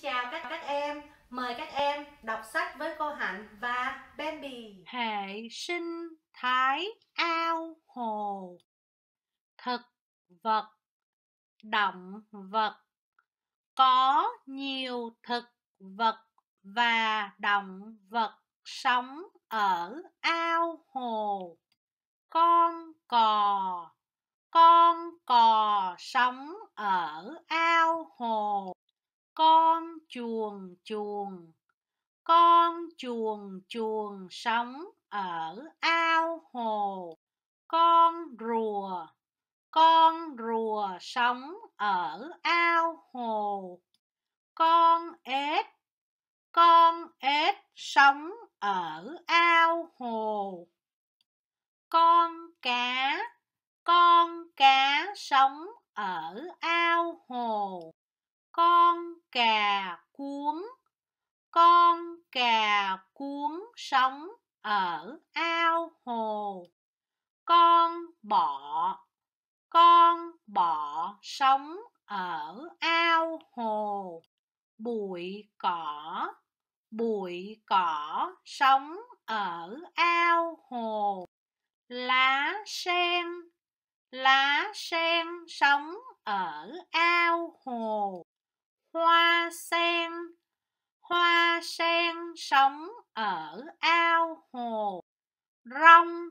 chào các các em, mời các em đọc sách với cô Hạnh và Bambi. Hệ sinh thái ao hồ thực vật động vật có nhiều thực vật và động vật sống ở ao hồ con cò con cò sống ở ao hồ chuồng chuồng con chuồng chuồng sống ở ao hồ con rùa con rùa sống ở ao hồ con ếch con ếch sống ở ao hồ con cá con cá sống ở ao hồ con cà cuốn con cà cuốn sống ở ao hồ con bọ con bọ sống ở ao hồ bụi cỏ bụi cỏ sống ở ao hồ lá sen lá sen sống ở ao hồ hoa sen sống ở ao hồ rong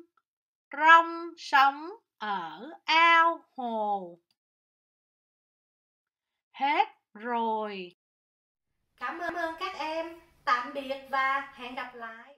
rong sống ở ao hồ hết rồi cảm ơn các em tạm biệt và hẹn gặp lại